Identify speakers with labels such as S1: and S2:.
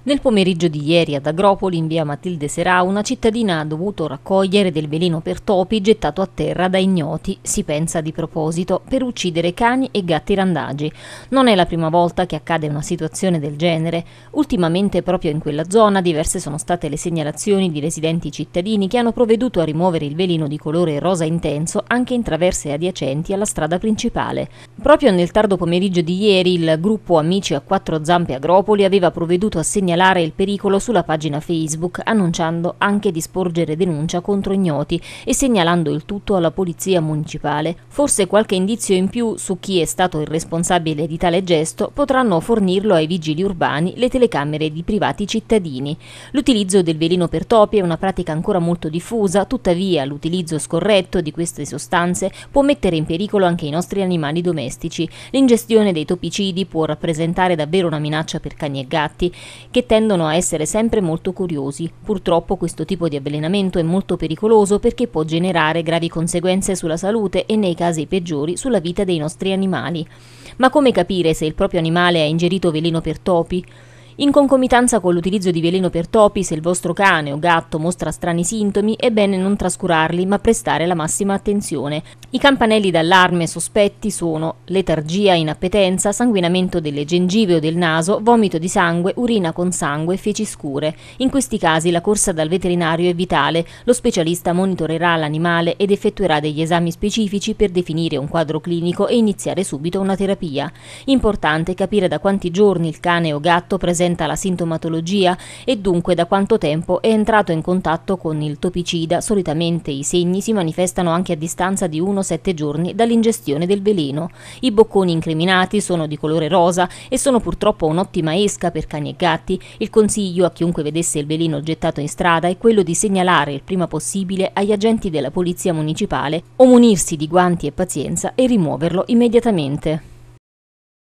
S1: Nel pomeriggio di ieri ad Agropoli, in via Matilde Serà, una cittadina ha dovuto raccogliere del veleno per topi gettato a terra da ignoti, si pensa di proposito, per uccidere cani e gatti randagi. Non è la prima volta che accade una situazione del genere. Ultimamente, proprio in quella zona, diverse sono state le segnalazioni di residenti cittadini che hanno provveduto a rimuovere il veleno di colore rosa intenso anche in traverse adiacenti alla strada principale. Proprio nel tardo pomeriggio di ieri il gruppo Amici a quattro zampe Agropoli aveva provveduto a segnalare il pericolo sulla pagina Facebook annunciando anche di sporgere denuncia contro ignoti e segnalando il tutto alla polizia municipale. Forse qualche indizio in più su chi è stato il responsabile di tale gesto potranno fornirlo ai vigili urbani le telecamere di privati cittadini. L'utilizzo del veleno per topi è una pratica ancora molto diffusa, tuttavia l'utilizzo scorretto di queste sostanze può mettere in pericolo anche i nostri animali domestici domestici, l'ingestione dei topicidi può rappresentare davvero una minaccia per cani e gatti, che tendono a essere sempre molto curiosi. Purtroppo questo tipo di avvelenamento è molto pericoloso perché può generare gravi conseguenze sulla salute e nei casi peggiori sulla vita dei nostri animali. Ma come capire se il proprio animale ha ingerito veleno per topi? In concomitanza con l'utilizzo di veleno per topi, se il vostro cane o gatto mostra strani sintomi, è bene non trascurarli ma prestare la massima attenzione. I campanelli d'allarme sospetti sono letargia, inappetenza, sanguinamento delle gengive o del naso, vomito di sangue, urina con sangue, feci scure. In questi casi la corsa dal veterinario è vitale. Lo specialista monitorerà l'animale ed effettuerà degli esami specifici per definire un quadro clinico e iniziare subito una terapia. Importante capire da quanti giorni il cane o gatto presenta presenta la sintomatologia e dunque da quanto tempo è entrato in contatto con il topicida. Solitamente i segni si manifestano anche a distanza di 1-7 giorni dall'ingestione del veleno. I bocconi incriminati sono di colore rosa e sono purtroppo un'ottima esca per cani e gatti. Il consiglio a chiunque vedesse il veleno gettato in strada è quello di segnalare il prima possibile agli agenti della polizia municipale o munirsi di guanti e pazienza e rimuoverlo immediatamente.